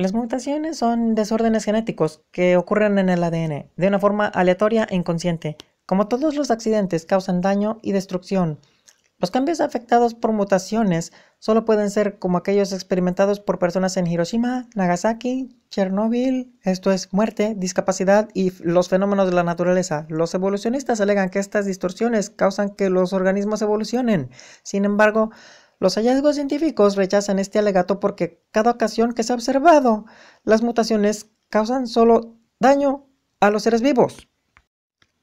Las mutaciones son desórdenes genéticos que ocurren en el ADN de una forma aleatoria e inconsciente. Como todos los accidentes causan daño y destrucción, los cambios afectados por mutaciones solo pueden ser como aquellos experimentados por personas en Hiroshima, Nagasaki, Chernóbil, esto es muerte, discapacidad y los fenómenos de la naturaleza. Los evolucionistas alegan que estas distorsiones causan que los organismos evolucionen. Sin embargo, los hallazgos científicos rechazan este alegato porque cada ocasión que se ha observado, las mutaciones causan solo daño a los seres vivos.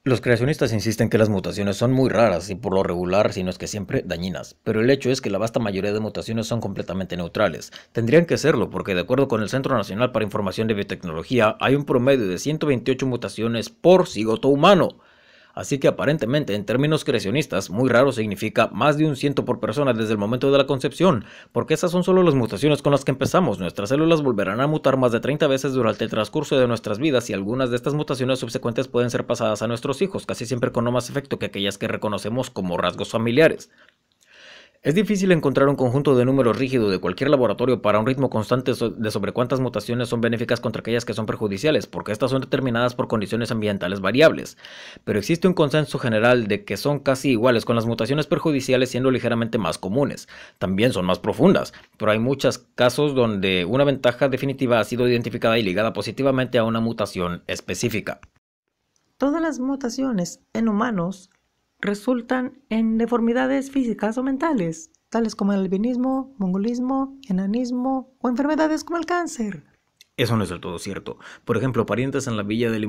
Los creacionistas insisten que las mutaciones son muy raras y por lo regular, sino es que siempre, dañinas, pero el hecho es que la vasta mayoría de mutaciones son completamente neutrales. Tendrían que serlo porque de acuerdo con el Centro Nacional para Información de Biotecnología, hay un promedio de 128 mutaciones por cigoto humano. Así que aparentemente, en términos creacionistas, muy raro significa más de un ciento por persona desde el momento de la concepción, porque esas son solo las mutaciones con las que empezamos. Nuestras células volverán a mutar más de 30 veces durante el transcurso de nuestras vidas y algunas de estas mutaciones subsecuentes pueden ser pasadas a nuestros hijos, casi siempre con no más efecto que aquellas que reconocemos como rasgos familiares. Es difícil encontrar un conjunto de números rígidos de cualquier laboratorio para un ritmo constante de sobre cuántas mutaciones son benéficas contra aquellas que son perjudiciales, porque estas son determinadas por condiciones ambientales variables. Pero existe un consenso general de que son casi iguales, con las mutaciones perjudiciales siendo ligeramente más comunes. También son más profundas, pero hay muchos casos donde una ventaja definitiva ha sido identificada y ligada positivamente a una mutación específica. Todas las mutaciones en humanos resultan en deformidades físicas o mentales, tales como el albinismo, mongolismo, enanismo o enfermedades como el cáncer. Eso no es del todo cierto. Por ejemplo, parientes en la villa de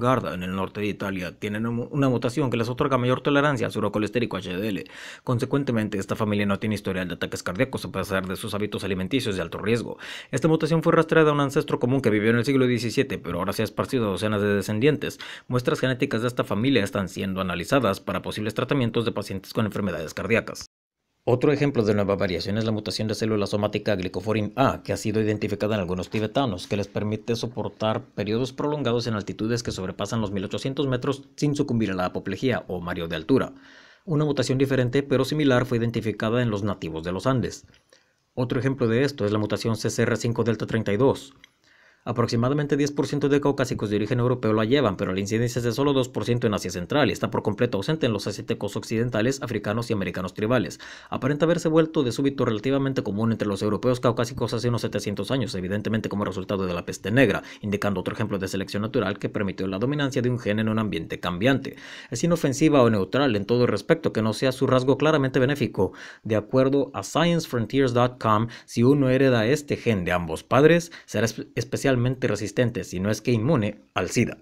Garda, en el norte de Italia, tienen una mutación que les otorga mayor tolerancia al surocolestérico HDL. Consecuentemente, esta familia no tiene historial de ataques cardíacos a pesar de sus hábitos alimenticios de alto riesgo. Esta mutación fue rastreada a un ancestro común que vivió en el siglo XVII, pero ahora se ha esparcido a docenas de descendientes. Muestras genéticas de esta familia están siendo analizadas para posibles tratamientos de pacientes con enfermedades cardíacas. Otro ejemplo de nueva variación es la mutación de célula somática glicoforin A, que ha sido identificada en algunos tibetanos, que les permite soportar periodos prolongados en altitudes que sobrepasan los 1800 metros sin sucumbir a la apoplejía o mareo de altura. Una mutación diferente pero similar fue identificada en los nativos de los Andes. Otro ejemplo de esto es la mutación CCR5 delta 32, Aproximadamente 10% de caucásicos de origen europeo la llevan, pero la incidencia es de solo 2% en Asia Central y está por completo ausente en los asiáticos occidentales, africanos y americanos tribales. Aparenta haberse vuelto de súbito relativamente común entre los europeos caucásicos hace unos 700 años, evidentemente como resultado de la peste negra, indicando otro ejemplo de selección natural que permitió la dominancia de un gen en un ambiente cambiante. Es inofensiva o neutral en todo respecto que no sea su rasgo claramente benéfico. De acuerdo a sciencefrontiers.com, si uno hereda este gen de ambos padres, será especial resistente, si no es que inmune, al SIDA.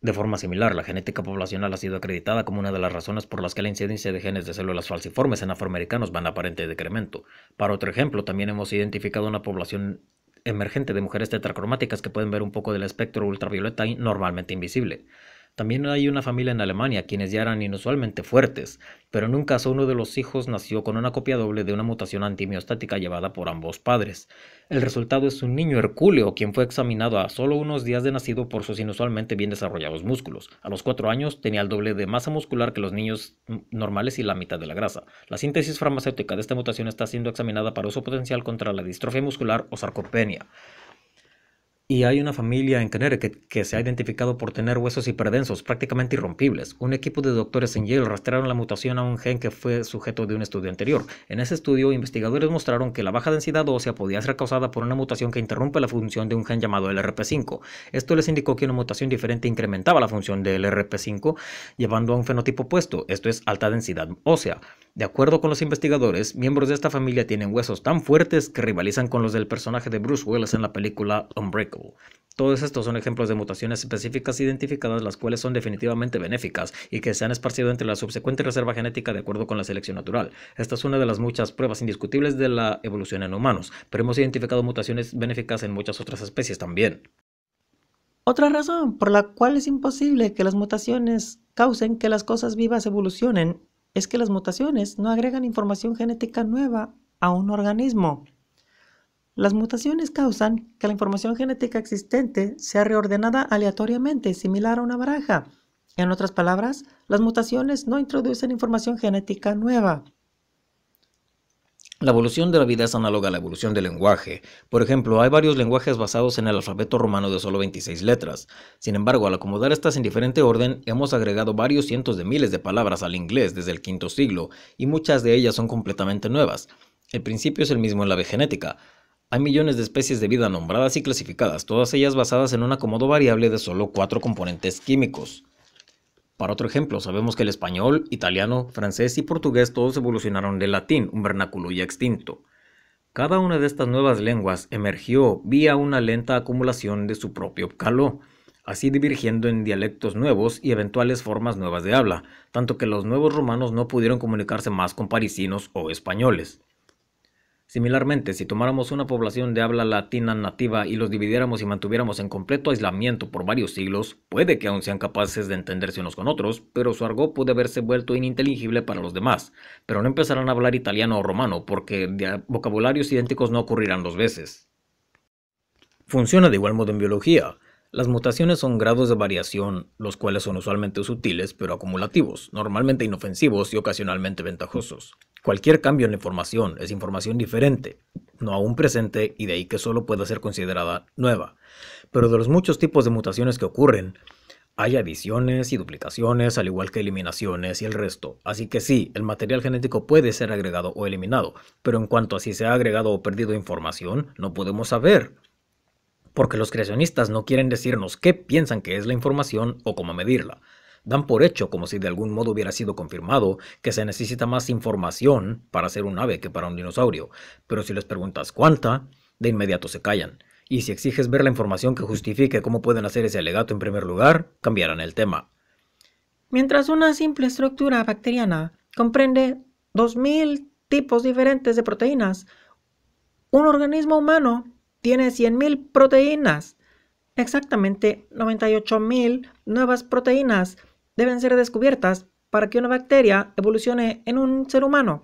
De forma similar, la genética poblacional ha sido acreditada como una de las razones por las que la incidencia de genes de células falciformes en afroamericanos va en aparente decremento. Para otro ejemplo, también hemos identificado una población emergente de mujeres tetracromáticas que pueden ver un poco del espectro ultravioleta y normalmente invisible. También hay una familia en Alemania quienes ya eran inusualmente fuertes, pero en un caso uno de los hijos nació con una copia doble de una mutación antimiostática llevada por ambos padres. El resultado es un niño hercúleo, quien fue examinado a solo unos días de nacido por sus inusualmente bien desarrollados músculos. A los cuatro años tenía el doble de masa muscular que los niños normales y la mitad de la grasa. La síntesis farmacéutica de esta mutación está siendo examinada para uso potencial contra la distrofia muscular o sarcopenia. Y hay una familia en Connecticut que se ha identificado por tener huesos hiperdensos prácticamente irrompibles. Un equipo de doctores en Yale rastrearon la mutación a un gen que fue sujeto de un estudio anterior. En ese estudio, investigadores mostraron que la baja densidad ósea podía ser causada por una mutación que interrumpe la función de un gen llamado LRP5. Esto les indicó que una mutación diferente incrementaba la función del LRP5, llevando a un fenotipo opuesto, esto es alta densidad ósea. De acuerdo con los investigadores, miembros de esta familia tienen huesos tan fuertes que rivalizan con los del personaje de Bruce Willis en la película Unbreakable. Todos estos son ejemplos de mutaciones específicas identificadas las cuales son definitivamente benéficas y que se han esparcido entre la subsecuente reserva genética de acuerdo con la selección natural. Esta es una de las muchas pruebas indiscutibles de la evolución en humanos, pero hemos identificado mutaciones benéficas en muchas otras especies también. Otra razón por la cual es imposible que las mutaciones causen que las cosas vivas evolucionen es que las mutaciones no agregan información genética nueva a un organismo. Las mutaciones causan que la información genética existente sea reordenada aleatoriamente, similar a una baraja. En otras palabras, las mutaciones no introducen información genética nueva. La evolución de la vida es análoga a la evolución del lenguaje. Por ejemplo, hay varios lenguajes basados en el alfabeto romano de solo 26 letras. Sin embargo, al acomodar estas en diferente orden, hemos agregado varios cientos de miles de palabras al inglés desde el quinto siglo, y muchas de ellas son completamente nuevas. El principio es el mismo en la genética. Hay millones de especies de vida nombradas y clasificadas, todas ellas basadas en un acomodo variable de solo cuatro componentes químicos. Para otro ejemplo, sabemos que el español, italiano, francés y portugués todos evolucionaron del latín, un vernáculo ya extinto. Cada una de estas nuevas lenguas emergió vía una lenta acumulación de su propio caló, así divergiendo en dialectos nuevos y eventuales formas nuevas de habla, tanto que los nuevos romanos no pudieron comunicarse más con parisinos o españoles. Similarmente, si tomáramos una población de habla latina nativa y los dividiéramos y mantuviéramos en completo aislamiento por varios siglos, puede que aún sean capaces de entenderse unos con otros, pero su argot puede haberse vuelto ininteligible para los demás, pero no empezarán a hablar italiano o romano porque vocabularios idénticos no ocurrirán dos veces. Funciona de igual modo en biología. Las mutaciones son grados de variación, los cuales son usualmente sutiles pero acumulativos, normalmente inofensivos y ocasionalmente ventajosos. Cualquier cambio en la información es información diferente, no aún presente y de ahí que solo pueda ser considerada nueva. Pero de los muchos tipos de mutaciones que ocurren, hay adiciones y duplicaciones, al igual que eliminaciones y el resto. Así que sí, el material genético puede ser agregado o eliminado, pero en cuanto a si se ha agregado o perdido información, no podemos saber porque los creacionistas no quieren decirnos qué piensan que es la información o cómo medirla. Dan por hecho, como si de algún modo hubiera sido confirmado, que se necesita más información para ser un ave que para un dinosaurio, pero si les preguntas cuánta, de inmediato se callan. Y si exiges ver la información que justifique cómo pueden hacer ese alegato en primer lugar, cambiarán el tema. Mientras una simple estructura bacteriana comprende 2.000 tipos diferentes de proteínas, un organismo humano tiene 100.000 proteínas. Exactamente 98.000 nuevas proteínas deben ser descubiertas para que una bacteria evolucione en un ser humano.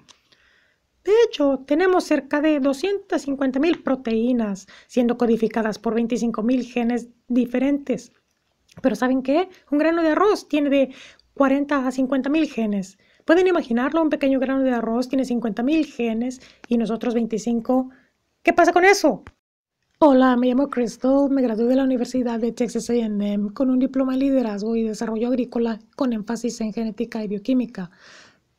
De hecho, tenemos cerca de 250.000 proteínas siendo codificadas por 25.000 genes diferentes. Pero ¿saben qué? Un grano de arroz tiene de 40 a 50.000 genes. ¿Pueden imaginarlo? Un pequeño grano de arroz tiene 50.000 genes y nosotros 25. ¿Qué pasa con eso? Hola, me llamo Crystal, me gradué de la Universidad de Texas AM con un diploma en liderazgo y desarrollo agrícola con énfasis en genética y bioquímica.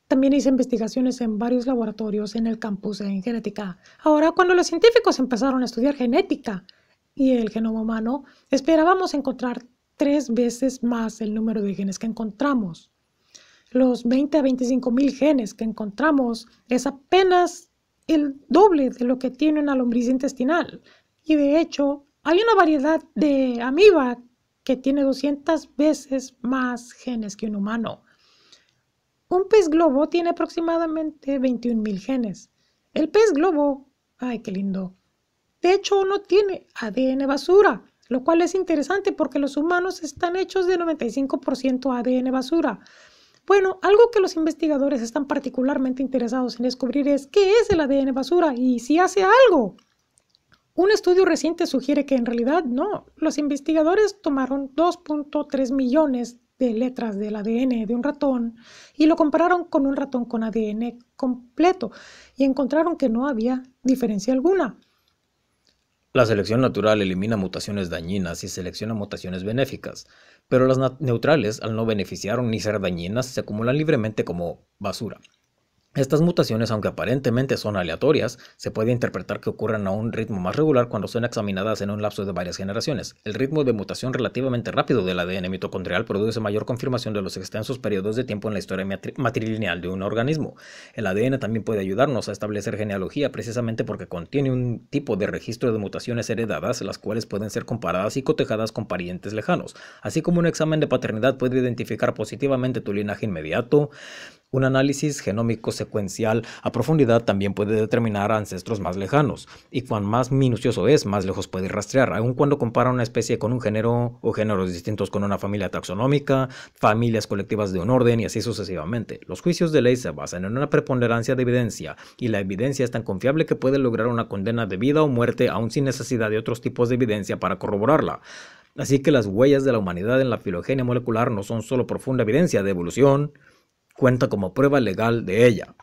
También hice investigaciones en varios laboratorios en el campus en genética. Ahora, cuando los científicos empezaron a estudiar genética y el genoma humano, esperábamos encontrar tres veces más el número de genes que encontramos. Los 20 a 25 mil genes que encontramos es apenas el doble de lo que tiene una lombriz intestinal. Y de hecho, hay una variedad de amiba que tiene 200 veces más genes que un humano. Un pez globo tiene aproximadamente 21.000 genes. El pez globo, ay, qué lindo. De hecho, no tiene ADN basura, lo cual es interesante porque los humanos están hechos de 95% ADN basura. Bueno, algo que los investigadores están particularmente interesados en descubrir es qué es el ADN basura y si hace algo. Un estudio reciente sugiere que en realidad no. Los investigadores tomaron 2.3 millones de letras del ADN de un ratón y lo compararon con un ratón con ADN completo y encontraron que no había diferencia alguna. La selección natural elimina mutaciones dañinas y selecciona mutaciones benéficas, pero las neutrales, al no beneficiar ni ser dañinas, se acumulan libremente como basura. Estas mutaciones, aunque aparentemente son aleatorias, se puede interpretar que ocurren a un ritmo más regular cuando son examinadas en un lapso de varias generaciones. El ritmo de mutación relativamente rápido del ADN mitocondrial produce mayor confirmación de los extensos periodos de tiempo en la historia matrilineal de un organismo. El ADN también puede ayudarnos a establecer genealogía precisamente porque contiene un tipo de registro de mutaciones heredadas, las cuales pueden ser comparadas y cotejadas con parientes lejanos. Así como un examen de paternidad puede identificar positivamente tu linaje inmediato, un análisis genómico secuencial a profundidad también puede determinar ancestros más lejanos, y cuan más minucioso es, más lejos puede rastrear, aun cuando compara una especie con un género o géneros distintos con una familia taxonómica, familias colectivas de un orden y así sucesivamente. Los juicios de ley se basan en una preponderancia de evidencia, y la evidencia es tan confiable que puede lograr una condena de vida o muerte aun sin necesidad de otros tipos de evidencia para corroborarla. Así que las huellas de la humanidad en la filogenia molecular no son solo profunda evidencia de evolución, cuenta como prueba legal de ella.